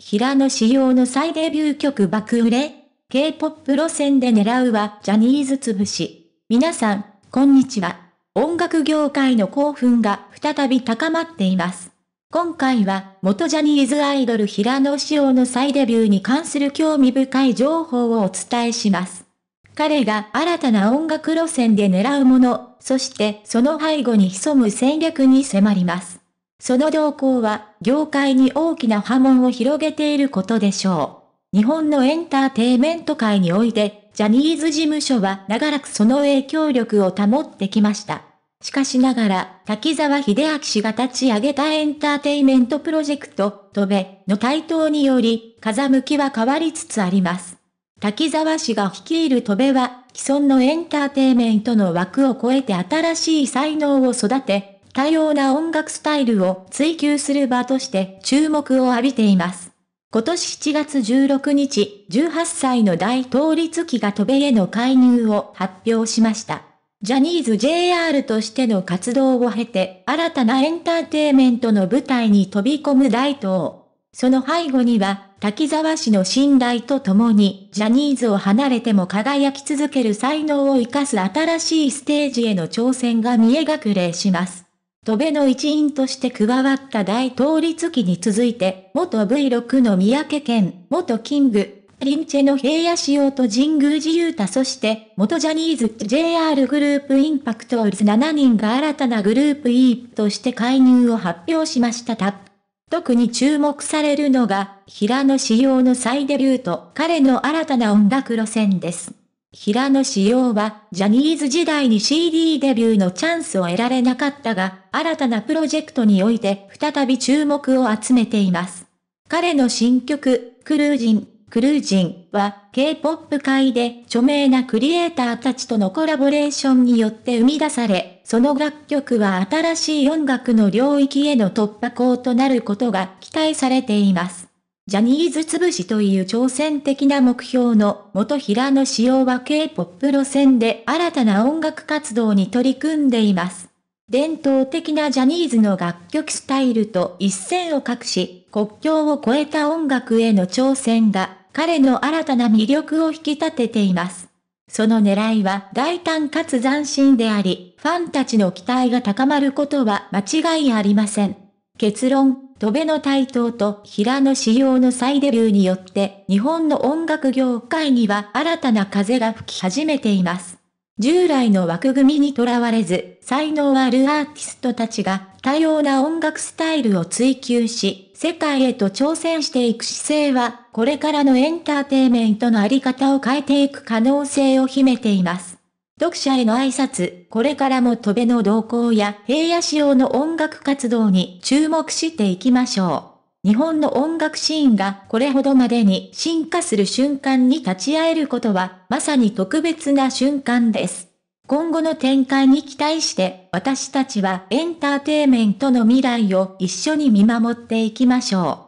平野紫耀の再デビュー曲爆売れ K-POP 路線で狙うはジャニーズ潰し。皆さん、こんにちは。音楽業界の興奮が再び高まっています。今回は元ジャニーズアイドル平野紫耀の再デビューに関する興味深い情報をお伝えします。彼が新たな音楽路線で狙うもの、そしてその背後に潜む戦略に迫ります。その動向は、業界に大きな波紋を広げていることでしょう。日本のエンターテイメント界において、ジャニーズ事務所は長らくその影響力を保ってきました。しかしながら、滝沢秀明氏が立ち上げたエンターテイメントプロジェクト、トベの台頭により、風向きは変わりつつあります。滝沢氏が率いるトベは、既存のエンターテイメントの枠を超えて新しい才能を育て、多様な音楽スタイルを追求する場として注目を浴びています。今年7月16日、18歳の大統立期が渡米への介入を発表しました。ジャニーズ JR としての活動を経て、新たなエンターテイメントの舞台に飛び込む大東。その背後には、滝沢氏の信頼とともに、ジャニーズを離れても輝き続ける才能を生かす新しいステージへの挑戦が見え隠れします。戸部の一員として加わった大統立期に続いて、元 V6 の三宅県、元キング、リンチェの平野仕様と神宮寺雄太そして、元ジャニーズ JR グループインパクトールズ7人が新たなグループ E として介入を発表しましたた。特に注目されるのが、平野仕様の再デビューと彼の新たな音楽路線です。平野紫耀は、ジャニーズ時代に CD デビューのチャンスを得られなかったが、新たなプロジェクトにおいて再び注目を集めています。彼の新曲、クルージン、クルージンは K-POP 界で著名なクリエイターたちとのコラボレーションによって生み出され、その楽曲は新しい音楽の領域への突破口となることが期待されています。ジャニーズ潰しという挑戦的な目標の元平野仕様は K-POP 路線で新たな音楽活動に取り組んでいます。伝統的なジャニーズの楽曲スタイルと一線を画し、国境を越えた音楽への挑戦が彼の新たな魅力を引き立てています。その狙いは大胆かつ斬新であり、ファンたちの期待が高まることは間違いありません。結論戸辺の台頭と平野仕様の再デビューによって、日本の音楽業界には新たな風が吹き始めています。従来の枠組みにとらわれず、才能あるアーティストたちが多様な音楽スタイルを追求し、世界へと挑戦していく姿勢は、これからのエンターテイメントのあり方を変えていく可能性を秘めています。読者への挨拶、これからも飛べの動向や平野仕様の音楽活動に注目していきましょう。日本の音楽シーンがこれほどまでに進化する瞬間に立ち会えることは、まさに特別な瞬間です。今後の展開に期待して、私たちはエンターテイメントの未来を一緒に見守っていきましょう。